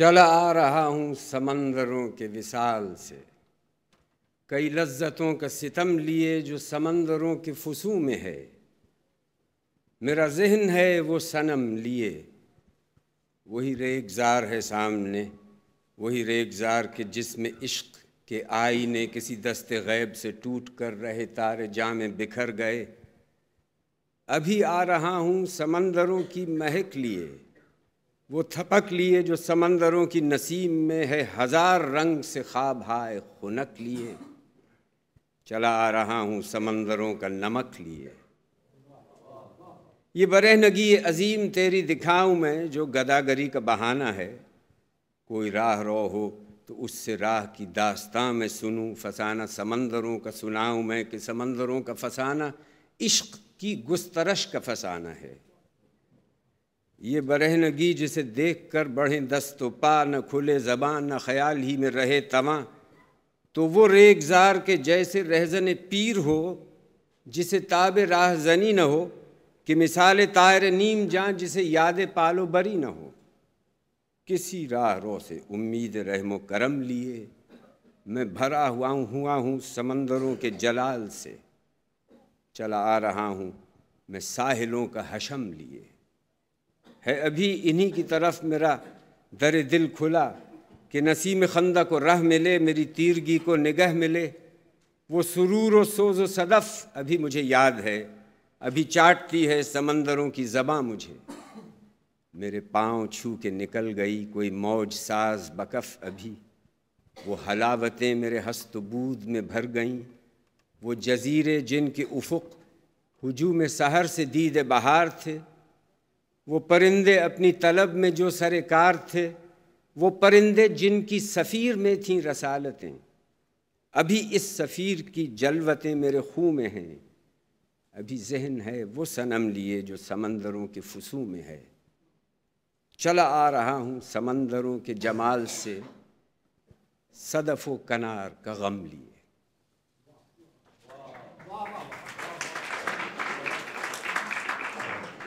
چلا آ رہا ہوں سمندروں کے وصال سے کئی لذتوں کا ستم لیے جو سمندروں کے فسو میں ہے میرا ذہن ہے وہ صنم لیے وہی ریگ زار ہے سامنے وہی ریگ زار کے جسم عشق کے آئی نے کسی دست غیب سے ٹوٹ کر رہے تارے جامع بکھر گئے ابھی آ رہا ہوں سمندروں کی مہک لیے وہ تھپک لیے جو سمندروں کی نسیم میں ہے ہزار رنگ سے خواب ہائے خنک لیے چلا آ رہا ہوں سمندروں کا نمک لیے یہ برہنگی نگی عظیم تیری دکھاؤں میں جو گداگری کا بہانہ ہے کوئی راہ رو ہو تو اس سے راہ کی داستان میں سنوں فسانہ سمندروں کا سناؤں میں کہ سمندروں کا فسانہ عشق کی گسترش کا فسانہ ہے یہ برہنگی جسے دیکھ کر بڑھیں دست و پا نہ کھلے زبان نہ خیال ہی میں رہے تما تو وہ ریک زار کے جیسے رہزن پیر ہو جسے تاب راہ زنی نہ ہو کہ مثال طائر نیم جان جسے یاد پالو بری نہ ہو کسی راہ رو سے امید رحم و کرم لیے میں بھرا ہوا ہوا ہوں سمندروں کے جلال سے چلا آ رہا ہوں میں ساحلوں کا حشم لیے ہے ابھی انہی کی طرف میرا در دل کھلا کہ نسیم خندہ کو رہ ملے میری تیرگی کو نگہ ملے وہ سرور و سوز و صدف ابھی مجھے یاد ہے ابھی چاٹتی ہے سمندروں کی زباں مجھے میرے پاؤں چھو کے نکل گئی کوئی موج ساز بکف ابھی وہ حلاوتیں میرے ہست بود میں بھر گئیں وہ جزیرے جن کے افق ہجوم سحر سے دید بہار تھے وہ پرندے اپنی طلب میں جو سرکار تھے وہ پرندے جن کی سفیر میں تھیں رسالتیں ابھی اس سفیر کی جلوتیں میرے خوں میں ہیں ابھی ذہن ہے وہ صنم لیے جو سمندروں کے فسو میں ہے چلا آ رہا ہوں سمندروں کے جمال سے صدف و کنار کا غم لیے